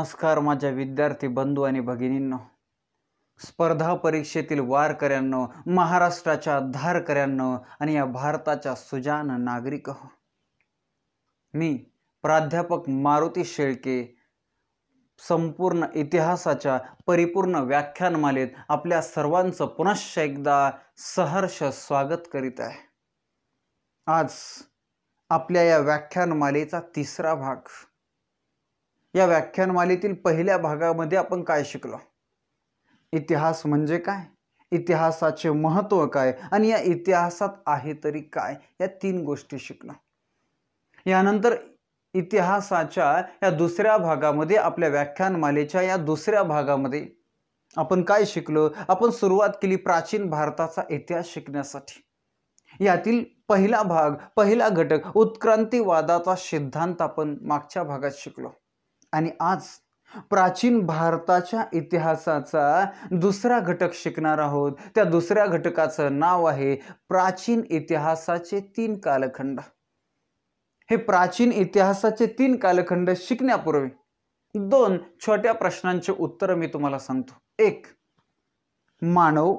नमस्कार माझ्या विद्यार्थी बंधू आणि भगिनींनो स्पर्धा परीक्षेतील वारकऱ्यांनो महाराष्ट्राच्या धारकऱ्यांनो आणि या भारताच्या सुजान नागरिक हो. मी प्राध्यापक मारुती शेळके संपूर्ण इतिहासाच्या परिपूर्ण व्याख्यानमालेत आपल्या सर्वांचं पुनश्च एकदा सहर्ष स्वागत करीत आहे आज आपल्या या व्याख्यानमालेचा तिसरा भाग या व्याख्यानमालेतील पहिल्या भागामध्ये आपण काय शिकलो इतिहास म्हणजे काय इतिहासाचे महत्त्व काय आणि या इतिहासात आहे तरी काय या तीन गोष्टी शिकलो यानंतर इतिहासाच्या या दुसऱ्या भागामध्ये आपल्या व्याख्यानमालेच्या या दुसऱ्या भागामध्ये आपण काय शिकलो आपण सुरुवात केली प्राचीन भारताचा इतिहास शिकण्यासाठी यातील पहिला भाग पहिला घटक उत्क्रांतीवादाचा सिद्धांत आपण मागच्या भागात शिकलो आणि आज प्राचीन भारताच्या इतिहासाचा दुसरा घटक शिकणार आहोत त्या दुसऱ्या घटकाचं नाव आहे प्राचीन इतिहासाचे तीन कालखंड हे प्राचीन इतिहासाचे तीन कालखंड शिकण्यापूर्वी दोन छोट्या प्रश्नांचे उत्तर मी तुम्हाला सांगतो एक मानव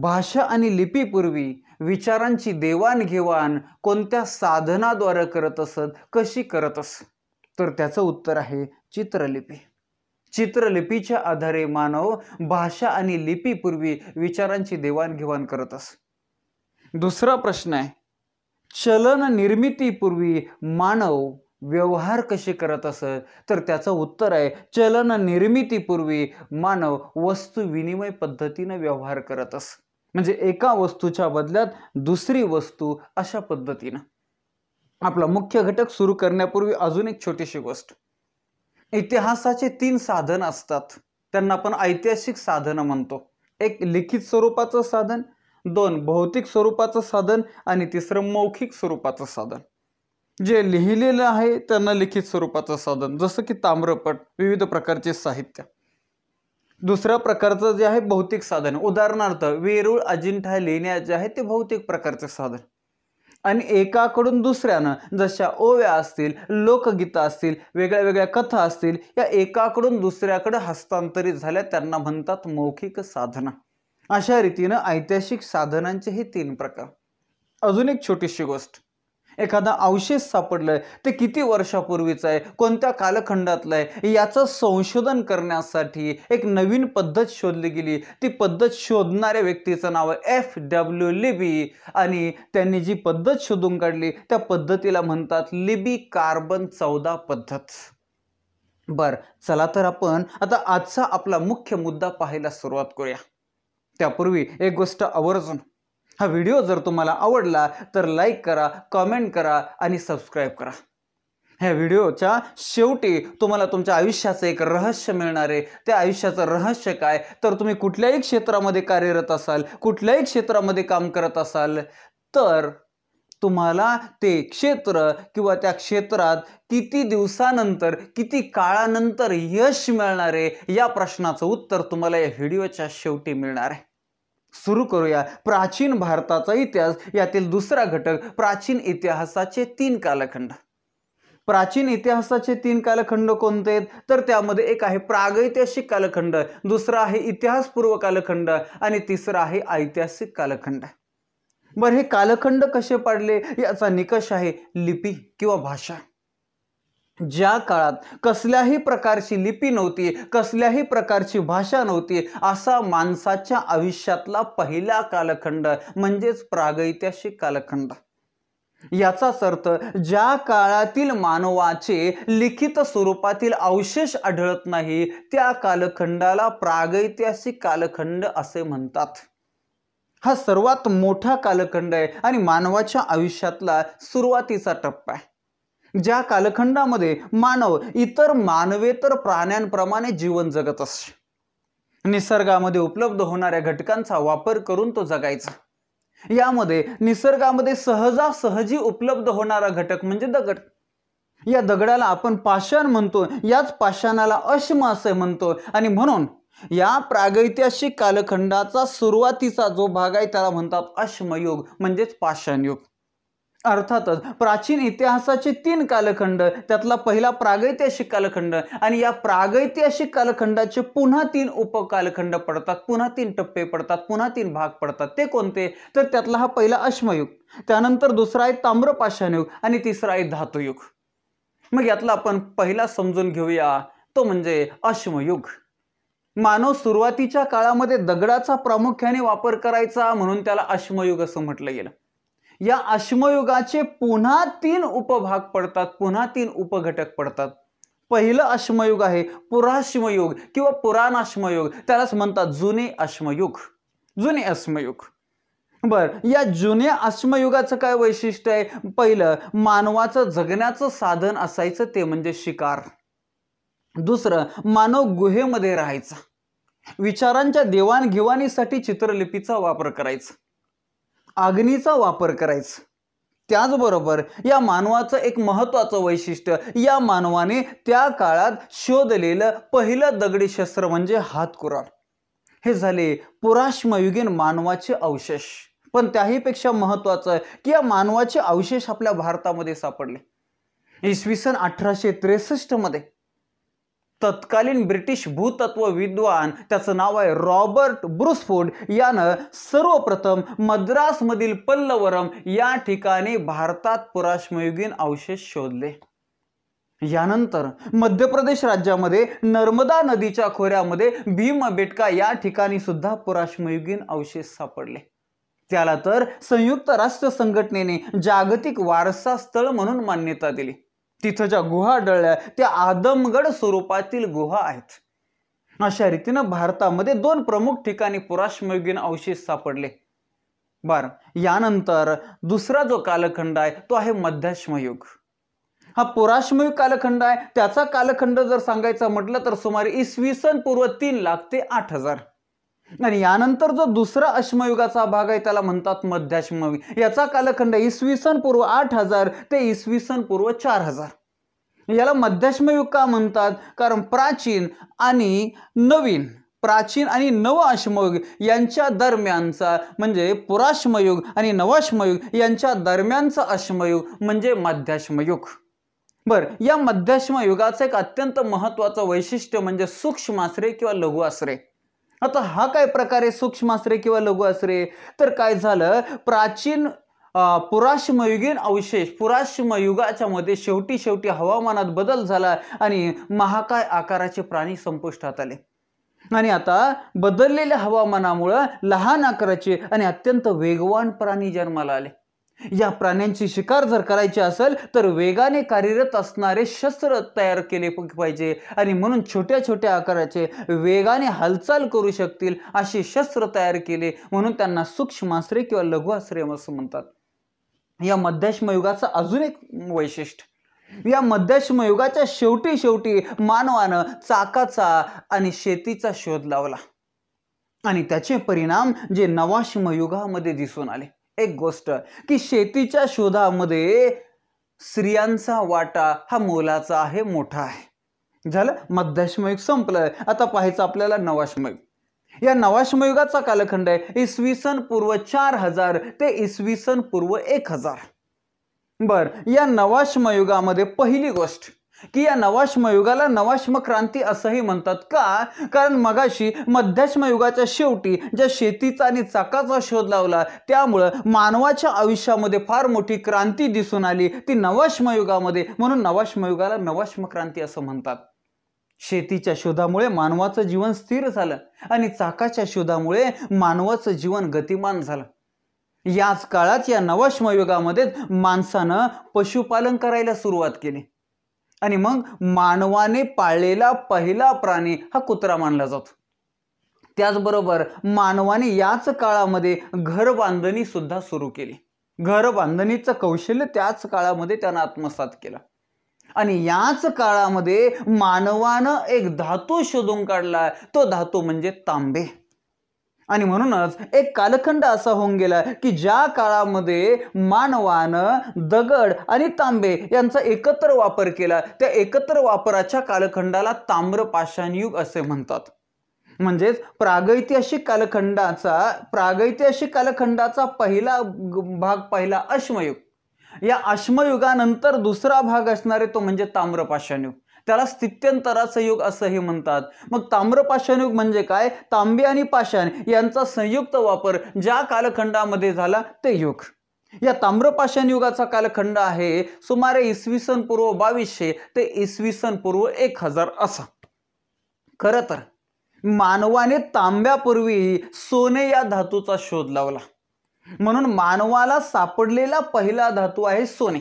भाषा आणि लिपीपूर्वी विचारांची देवाणघेवाण कोणत्या साधनाद्वारे करत असत कशी करत असत तर त्याचं उत्तर आहे चित्रलिपी चित्रलिपीच्या आधारे मानव भाषा आणि लिपीपूर्वी विचारांची देवाणघेवाण करत अस दुसरा प्रश्न आहे चलन निर्मितीपूर्वी मानव व्यवहार कसे करत असत तर त्याचं उत्तर आहे चलन निर्मितीपूर्वी मानव वस्तू विनिमय पद्धतीनं व्यवहार करत अस म्हणजे एका वस्तूच्या बदल्यात दुसरी वस्तू अशा पद्धतीनं आपला मुख्य घटक सुरू करण्यापूर्वी अजून एक छोटीशी गोष्ट इतिहासाचे तीन साधन असतात त्यांना आपण ऐतिहासिक साधनं म्हणतो एक लिखित स्वरूपाचं साधन दोन भौतिक स्वरूपाचं साधन आणि तिसरं मौखिक स्वरूपाचं साधन जे लिहिलेलं आहे त्यांना लिखित स्वरूपाचं साधन जसं की ताम्रपट विविध प्रकारचे साहित्य दुसऱ्या प्रकारचं जे आहे भौतिक साधन उदाहरणार्थ वेरूळ अजिंठा लेण्या जे आहे ते भौतिक प्रकारचे साधन आणि एकाकडून दुसऱ्यानं जशा ओव्या असतील लोकगीतं असतील वेगळ्या वेगळ्या कथा असतील या एकाकडून दुसऱ्याकडे हस्तांतरित झाल्या त्यांना म्हणतात मौखिक साधना अशा रीतीनं ऐतिहासिक साधनांचे हे तीन प्रकार अजून एक छोटीशी गोष्ट एखादा अवशेष सापडलं ते किती वर्षापूर्वीचं आहे कोणत्या कालखंडातलं आहे याचं संशोधन करण्यासाठी एक नवीन पद्धत शोधली गेली ती पद्धत शोधणाऱ्या व्यक्तीचं नाव एफ डब्ल्यू लिबी आणि त्यांनी जी पद्धत शोधून काढली त्या पद्धतीला म्हणतात लिबी कार्बन चौदा पद्धत बर चला तर आपण आता आजचा आपला मुख्य मुद्दा पाहायला सुरुवात करूया त्यापूर्वी एक गोष्ट आवर्जून हा व्हिडिओ जर तुम्हाला आवडला तर लाईक करा कमेंट करा आणि सबस्क्राईब करा ह्या व्हिडिओच्या शेवटी तुम्हाला तुमच्या आयुष्याचं एक रहस्य मिळणार आहे त्या आयुष्याचं रहस्य काय तर तुम्ही कुठल्याही क्षेत्रामध्ये कार्यरत असाल कुठल्याही क्षेत्रामध्ये काम करत असाल तर तुम्हाला ते क्षेत्र किंवा त्या क्षेत्रात किती दिवसानंतर किती काळानंतर यश मिळणार आहे या प्रश्नाचं उत्तर तुम्हाला या व्हिडिओच्या शेवटी मिळणार आहे सुरू करूया प्राचीन भारताचा इतिहास यातील दुसरा घटक प्राचीन इतिहासाचे तीन कालखंड प्राचीन इतिहासाचे तीन कालखंड कोणते आहेत तर त्यामध्ये एक आहे प्रागैतिहासिक कालखंड दुसरा आहे इतिहासपूर्व कालखंड आणि तिसरा आहे ऐतिहासिक कालखंड बरं हे कालखंड कसे पाडले याचा निकष आहे लिपी किंवा भाषा ज्या काळात कसल्याही प्रकारची लिपी नव्हती कसल्याही प्रकारची भाषा नव्हती असा माणसाच्या आयुष्यातला पहिला कालखंड म्हणजेच प्रागैतिहासिक कालखंड याचाच अर्थ ज्या काळातील मानवाचे लिखित स्वरूपातील अवशेष आढळत नाही त्या कालखंडाला प्रागैतिहासिक कालखंड असे म्हणतात हा सर्वात मोठा कालखंड आहे आणि मानवाच्या आयुष्यातला सुरुवातीचा टप्पा आहे ज्या कालखंडामध्ये मानव इतर मानवेतर प्राण्यांप्रमाणे जीवन जगत असे निसर्गामध्ये उपलब्ध होणाऱ्या घटकांचा वापर करून तो जगायचा यामध्ये निसर्गामध्ये सहजासहजी उपलब्ध होणारा घटक म्हणजे दगड या दगडाला आपण पाषाण म्हणतो याच पाषाणाला अश्म असे म्हणतो आणि म्हणून या प्रागैतिहासिक कालखंडाचा सुरुवातीचा जो भाग आहे त्याला म्हणतात अश्मयुग म्हणजेच पाषाणयुग अर्थातच प्राचीन इतिहासाचे तीन कालखंड त्यातला पहिला प्रागैतिहासिक कालखंड आणि या प्रागैतिहासिक कालखंडाचे पुन्हा तीन उपकालखंड पडतात पुन्हा तीन टप्पे पडतात पुन्हा तीन भाग पडतात ते कोणते तर त्यातला हा पहिला अश्मयुग त्यानंतर दुसरा आहे ताम्रपाषाणयुग आणि तिसरा आहे धातुयुग मग यातला आपण पहिला समजून घेऊया तो म्हणजे अश्मयुग मानव सुरुवातीच्या काळामध्ये दगडाचा प्रामुख्याने वापर करायचा म्हणून त्याला अश्मयुग असं म्हटलं गेलं या अश्मयुगाचे पुन्हा तीन उपभाग पडतात पुन्हा तीन उपघटक पडतात पहिलं अश्मयुग आहे पुराश्मयुग किंवा पुराण त्यालाच म्हणतात जुने अश्मयुग जुने अश्मयुग बर या जुन्या अश्मयुगाचं काय वैशिष्ट्य आहे पहिलं मानवाचं जगण्याचं साधन असायचं ते म्हणजे शिकार दुसरं मानव गुहेमध्ये राहायचं विचारांच्या देवाणघेवाणीसाठी चित्रलिपीचा वापर करायचा अग्नीचा वापर करायचं त्याचबरोबर या मानवाचं एक महत्त्वाचं वैशिष्ट्य या मानवाने त्या काळात शोधलेलं पहिलं दगडी शस्त्र म्हणजे हातकुरा हे झाले पुराश्मयुगीन मानवाचे अवशेष पण त्याहीपेक्षा महत्त्वाचं आहे की या मानवाचे अवशेष आपल्या भारतामध्ये सापडले इसवी सन अठराशे मध्ये तत्कालीन ब्रिटिश भूतत्व विद्वान त्याचं नाव आहे रॉबर्ट ब्रुसफोर्ड यानं सर्वप्रथम मद्रासमधील पल्लवरम या ठिकाणी भारतात पुराश्मयुगीन अवशेष शोधले यानंतर मध्य प्रदेश राज्यामध्ये नर्मदा नदीच्या खोऱ्यामध्ये भीम बेटका या ठिकाणी सुद्धा पुराश्मयुगीन अवशेष सापडले त्याला तर संयुक्त राष्ट्र संघटनेने जागतिक वारसा स्थळ म्हणून मान्यता दिली तिथं ज्या गुहा आढळल्या त्या आदमगड स्वरूपातील गुहा आहेत अशा रीतीनं भारतामध्ये दोन प्रमुख ठिकाणी पुराश्मयुगीन अवशेष सापडले बर यानंतर दुसरा जो कालखंड आहे तो आहे मध्याश्मयुग हा पुराश्मयुग कालखंड आहे त्याचा कालखंड जर सांगायचा म्हटलं तर सुमारे इसवी सन पूर्व तीन लाख ते आठ हजार आणि यानंतर जो दुसरा अश्मयुगाचा भाग आहे त्याला म्हणतात मध्याश्मयुग याचा कालखंड इसवी सन पूर्व आठ हजार ते इसवी सन पूर्व चार हजार याला मध्याश्मयुग का म्हणतात कारण प्राचीन आणि नवीन प्राचीन आणि नव अश्मयुग यांच्या दरम्यानचा म्हणजे पुराश्मयुग आणि नवाश्मयुग यांच्या दरम्यानचा अश्मयुग म्हणजे मध्याश्मयुग बर या मध्याश्मयुगाचं एक अत्यंत महत्वाचं वैशिष्ट्य म्हणजे सूक्ष्म सूक्ष्माश्रय किंवा लघु आश्रय आता हा काय प्रकारे आश्रय किंवा लघु आश्रय तर काय झालं प्राचीन पुराश्मयुगीन अवशेष पुराश्मयुगाच्या मध्ये शेवटी शेवटी हवामानात बदल झाला आणि महाकाय आकाराचे प्राणी संपुष्टात आले आणि आता बदललेल्या हवामानामुळं लहान आकाराचे आणि अत्यंत वेगवान प्राणी जन्माला आले या प्राण्यांची शिकार जर करायची असेल तर वेगाने कार्यरत असणारे शस्त्र तयार केले पाहिजे आणि म्हणून छोट्या छोट्या आकाराचे वेगाने हालचाल करू शकतील असे शस्त्र तयार केले म्हणून त्यांना सूक्ष्माश्रय किंवा आश्रय असं म्हणतात या मध्याश्म अजून एक वैशिष्ट्य या मध्याश्म युगाच्या शेवटी शेवटी मानवानं चाकाचा आणि शेतीचा शोध लावला आणि त्याचे परिणाम जे नवाश्मयुगामध्ये दिसून आले एक गोष्ट की शेतीच्या शोधामध्ये स्त्रियांचा वाटा हा मोलाचा आहे मोठा आहे झालं मध्यश्मयुग संपलं आता पाहायचं आपल्याला नवाश्मयुग या नवाश्मयुगाचा कालखंड आहे इसवी सन पूर्व चार हजार ते इसवी सन पूर्व एक हजार बर या नवाश्मयुगामध्ये पहिली गोष्ट की या नवाश्मयुगाला युगाला नवाश्म क्रांती असंही म्हणतात का कारण मगाशी मध्याश्म युगाच्या शेवटी ज्या शेतीचा आणि चाकाचा शोध लावला त्यामुळं मानवाच्या आयुष्यामध्ये फार मोठी क्रांती दिसून आली ती नवाश्म युगामध्ये म्हणून नवाश्मयुगाला युगाला नवाश्म क्रांती असं म्हणतात शेतीच्या शोधामुळे मानवाचं जीवन स्थिर झालं आणि चाकाच्या शोधामुळे मानवाचं जीवन गतिमान झालं याच काळात या नवाश्मयुगामध्येच माणसानं पशुपालन करायला सुरुवात केली आणि मग मानवाने पाळलेला पहिला प्राणी हा कुत्रा मानला जातो त्याचबरोबर मानवाने याच काळामध्ये बांधणी सुद्धा सुरू केली घर बांधणीचं कौशल्य त्याच काळामध्ये त्यानं आत्मसात केलं आणि याच काळामध्ये मानवानं एक धातू शोधून काढला तो धातू म्हणजे तांबे आणि म्हणूनच एक कालखंड असा होऊन गेला की ज्या काळामध्ये मानवानं दगड आणि तांबे यांचा एकत्र वापर केला त्या एकत्र वापराच्या कालखंडाला ताम्रपाषाणयुग असे म्हणतात म्हणजेच प्रागैतिहासिक कालखंडाचा प्रागैतिहासिक कालखंडाचा पहिला भाग पहिला अश्मयुग या अश्मयुगानंतर दुसरा भाग असणारे तो म्हणजे ताम्रपाषाणयुग त्याला स्थित्यंतराचं युग असंही म्हणतात मग ताम्रपाषाण युग म्हणजे काय तांबे आणि पाषाण यांचा संयुक्त वापर ज्या कालखंडामध्ये झाला ते युग या ताम्रपाषाण युगाचा कालखंड आहे सुमारे इसवी सन पूर्व बावीसशे ते इसवी सन पूर्व एक हजार असा खरं तर मानवाने तांब्यापूर्वी सोने या धातूचा शोध लावला म्हणून मानवाला सापडलेला पहिला धातू आहे सोने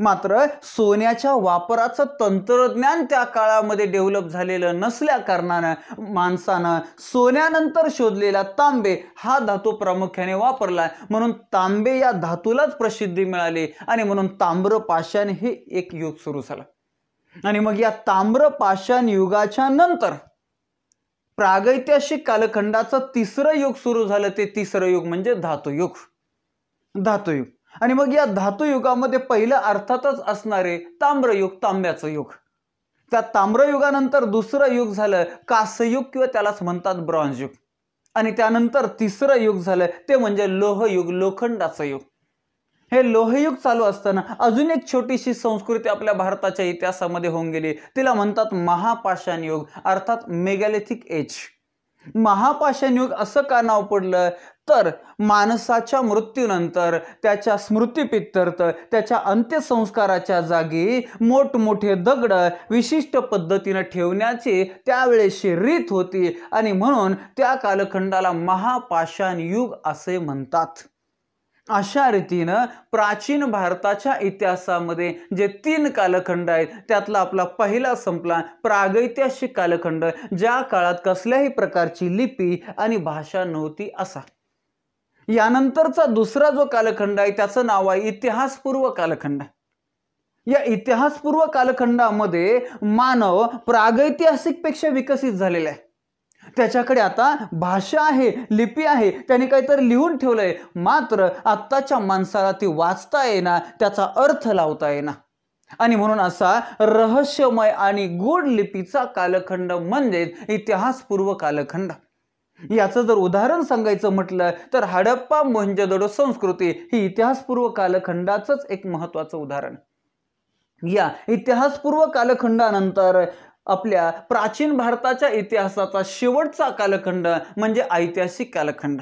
मात्र सोन्याच्या वापराचं तंत्रज्ञान त्या काळामध्ये डेव्हलप झालेलं नसल्या कारणानं माणसानं सोन्यानंतर शोधलेला तांबे हा धातू प्रामुख्याने वापरला म्हणून तांबे या धातूलाच प्रसिद्धी मिळाली आणि म्हणून ताम्र पाषाण हे एक युग सुरू झालं आणि मग या ताम्र पाषाण युगाच्या नंतर प्रागैतिहासिक कालखंडाचं तिसरं युग सुरू झालं ते तिसरं युग म्हणजे धातुयुग धातुयुग आणि मग या धातुयुगामध्ये पहिलं अर्थातच असणारे ताम्रयुग तांब्याचं युग त्या ताम्रयुगानंतर दुसरं युग झालं कासयुग किंवा त्यालाच म्हणतात ब्रॉन्झ युग आणि त्यानंतर तिसरं युग झालं ते म्हणजे लोहयुग लोखंडाचं युग हे लोहयुग चालू असताना अजून एक छोटीशी संस्कृती आपल्या भारताच्या इतिहासामध्ये होऊन गेली तिला म्हणतात महापाषाण युग अर्थात मेगॅलिथिक एज महापाषाण युग असं का नाव पडलं तर माणसाच्या मृत्यूनंतर त्याच्या स्मृतीपित्यर्थ त्याच्या अंत्यसंस्काराच्या जागी मोठमोठे दगड विशिष्ट पद्धतीनं ठेवण्याची त्यावेळेशी रीत होती आणि म्हणून त्या कालखंडाला महापाषाण युग असे म्हणतात अशा रीतीनं प्राचीन भारताच्या इतिहासामध्ये जे तीन कालखंड आहेत त्यातला आपला पहिला संपला प्रागैतिहासिक कालखंड ज्या काळात कसल्याही प्रकारची लिपी आणि भाषा नव्हती असा यानंतरचा दुसरा जो कालखंड आहे त्याचं नाव आहे इतिहासपूर्व कालखंड या इतिहासपूर्व कालखंडामध्ये मानव प्रागैतिहासिक पेक्षा विकसित झालेला आहे त्याच्याकडे आता भाषा आहे लिपी आहे त्याने काहीतरी लिहून ठेवलंय मात्र आत्ताच्या माणसाला ती वाचता येणार त्याचा अर्थ लावता येणार आणि म्हणून असा रहस्यमय आणि गूढ लिपीचा कालखंड म्हणजेच इतिहासपूर्व कालखंड याचं जर उदाहरण सांगायचं म्हटलं तर हडप्पा मोहंजदडो संस्कृती ही इतिहासपूर्व कालखंडाचंच एक महत्वाचं उदाहरण या इतिहासपूर्व कालखंडानंतर आपल्या प्राचीन भारताच्या इतिहासाचा शेवटचा कालखंड म्हणजे ऐतिहासिक कालखंड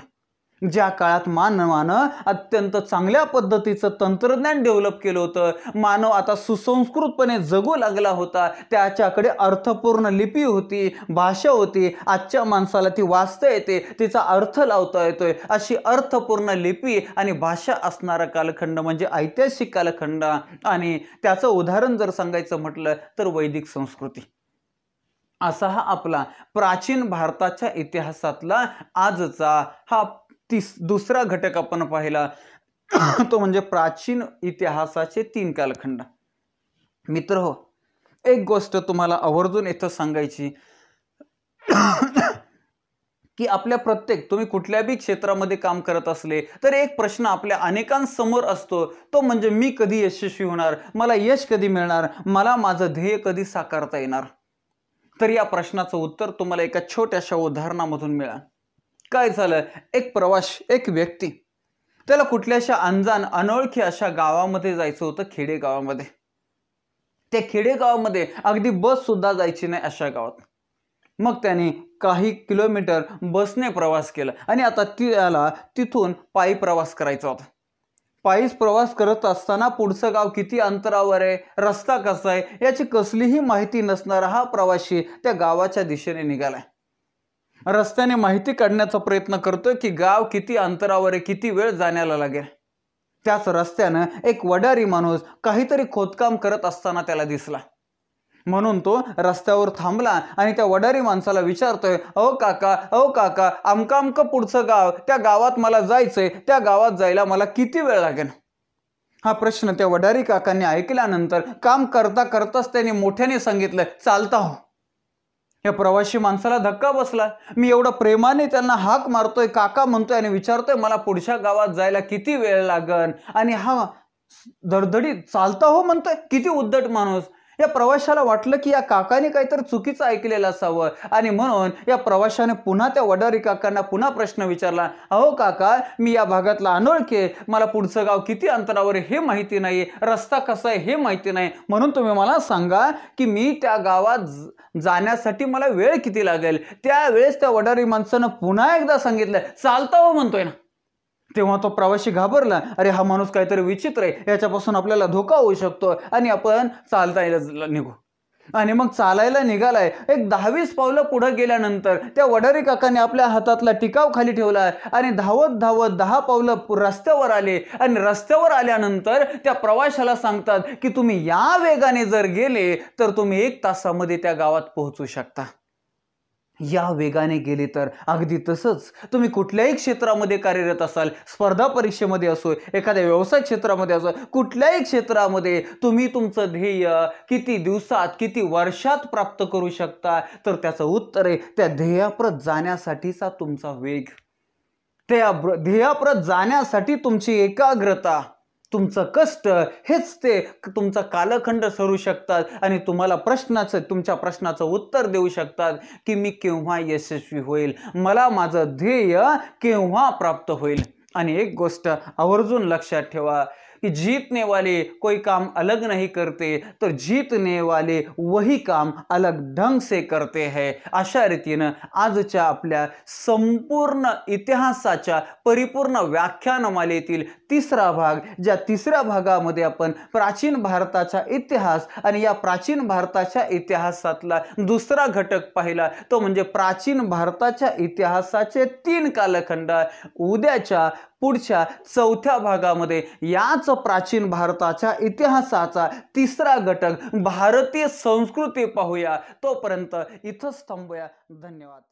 ज्या काळात मानवानं अत्यंत चांगल्या पद्धतीचं तंत्रज्ञान डेव्हलप केलं होतं मानव आता सुसंस्कृतपणे जगू लागला होता त्याच्याकडे अर्थपूर्ण लिपी होती भाषा होती आजच्या माणसाला ती वाचता येते तिचा अर्थ लावता येतोय अशी अर्थपूर्ण लिपी आणि भाषा असणारा कालखंड म्हणजे ऐतिहासिक कालखंड आणि त्याचं उदाहरण जर सांगायचं म्हटलं तर वैदिक संस्कृती असा हा आपला प्राचीन भारताच्या इतिहासातला आजचा हा तिस दुसरा घटक आपण पाहिला तो म्हणजे प्राचीन इतिहासाचे तीन कालखंड मित्र हो एक गोष्ट तुम्हाला आवर्जून इथं सांगायची की आपल्या प्रत्येक तुम्ही कुठल्याही क्षेत्रामध्ये काम करत असले तर एक प्रश्न आपल्या अनेकांसमोर असतो तो म्हणजे मी कधी यशस्वी होणार मला यश कधी मिळणार मला माझं ध्येय कधी साकारता येणार तर या प्रश्नाचं उत्तर तुम्हाला एका छोट्याशा उदाहरणामधून मिळा काय झालं एक प्रवास एक व्यक्ती त्याला कुठल्याशा अंजान अनोळखी अशा गावामध्ये जायचं होतं खेडेगावामध्ये त्या खेडेगावामध्ये अगदी बस सुद्धा जायची नाही अशा गावात मग त्याने काही किलोमीटर बसने प्रवास केला आणि आता त्याला तिथून पायी प्रवास करायचा होता पायीच प्रवास करत असताना पुढचं गाव किती अंतरावर आहे रस्ता कसा आहे याची कसलीही माहिती नसणारा हा प्रवासी त्या गावाच्या दिशेने निघालाय रस्त्याने माहिती काढण्याचा प्रयत्न करतो की गाव किती अंतरावर आहे किती वेळ जाण्याला लागेल त्याच रस्त्यानं एक वडारी माणूस काहीतरी खोदकाम करत असताना त्याला दिसला म्हणून तो रस्त्यावर थांबला आणि त्या वडारी माणसाला विचारतोय अहो काका अहो काका अमका अमक पुढचं गाव त्या गावात मला जायचंय त्या गावात जायला मला किती वेळ लागेल हा प्रश्न त्या वडारी काकांनी ऐकल्यानंतर काम करता करताच त्यांनी मोठ्याने सांगितलं चालता हो या प्रवासी माणसाला धक्का बसला मी एवढं प्रेमाने त्यांना हाक मारतोय काका म्हणतोय आणि विचारतोय मला पुढच्या गावात जायला किती वेळ लागन आणि हा धडधडीत चालता हो म्हणतोय किती उद्धट माणूस या प्रवाशाला वाटलं की या काकाने काहीतरी चुकीचं ऐकलेलं असावं आणि म्हणून या प्रवाशाने पुन्हा त्या वडारी काकांना पुन्हा प्रश्न विचारला अहो काका मी या भागातला अनोळखे मला पुढचं गाव किती अंतरावर हे माहिती नाही रस्ता कसा आहे हे माहिती नाही म्हणून तुम्ही मला सांगा की मी त्या गावात जाण्यासाठी मला वेळ किती लागेल त्यावेळेस त्या वडारी माणसानं पुन्हा एकदा सांगितलं चालता हो म्हणतोय ना तेव्हा तो प्रवासी घाबरला अरे हा माणूस काहीतरी विचित्र आहे याच्यापासून आपल्याला धोका होऊ शकतो आणि आपण चालता निघू आणि मग चालायला निघालाय एक दहावीस पावलं पुढं गेल्यानंतर त्या वडारी काकाने आपल्या हातातला टिकाव खाली ठेवला आणि धावत धावत दहा पावलं रस्त्यावर आले आणि रस्त्यावर आल्यानंतर त्या प्रवाशाला सांगतात की तुम्ही या वेगाने जर गेले तर तुम्ही एक तासामध्ये त्या गावात पोहोचू शकता या वेगाने गेले तर अगदी तसंच तुम्ही कुठल्याही क्षेत्रामध्ये कार्यरत असाल स्पर्धा परीक्षेमध्ये असो एखाद्या व्यवसाय क्षेत्रामध्ये असो कुठल्याही क्षेत्रामध्ये तुम्ही तुमचं ध्येय किती दिवसात किती वर्षात प्राप्त करू शकता तर त्याचं उत्तर आहे त्या ध्येयाप्रत जाण्यासाठीचा तुमचा वेग त्या ध्येयाप्रत जाण्यासाठी तुमची एकाग्रता तुमचं कष्ट हेच ते तुमचा कालखंड सरू शकतात आणि तुम्हाला प्रश्नाचं तुमच्या प्रश्नाचं उत्तर देऊ शकतात की मी केव्हा यशस्वी होईल मला माझं ध्येय केव्हा प्राप्त होईल आणि एक गोष्ट आवर्जून लक्षात ठेवा कि जीतने वाले कोई काम अलग नहीं करते तर जीतने वाले वही काम अलग ढंग से करते है अशा रीतीनं आजच्या आपल्या संपूर्ण इतिहासाच्या परिपूर्ण व्याख्यानमालेतील तिसरा भाग ज्या तिसऱ्या भागामध्ये आपण प्राचीन भारताचा इतिहास आणि या प्राचीन भारताच्या इतिहासातला दुसरा घटक पाहिला तो म्हणजे प्राचीन भारताच्या इतिहासाचे तीन कालखंड उद्याच्या पुढच्या चौथ्या भागामध्ये याच प्राचीन भारताच्या इतिहासाचा तिसरा घटक भारतीय संस्कृती पाहूया तोपर्यंत इथंच थांबूया धन्यवाद